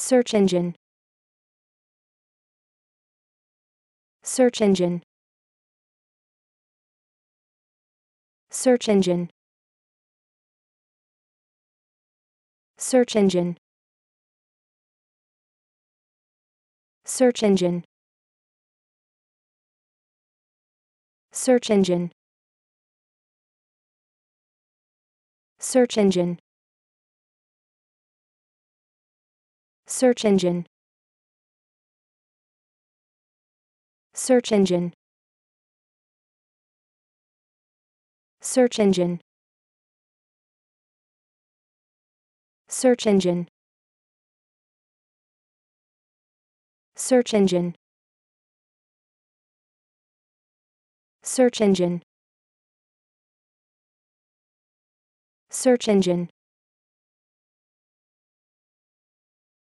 Search engine. Search engine. Search engine. Search engine. Search engine. Search engine. Search engine. Search engine. Search engine. Search engine. Search engine. Search engine. Search engine. Search engine.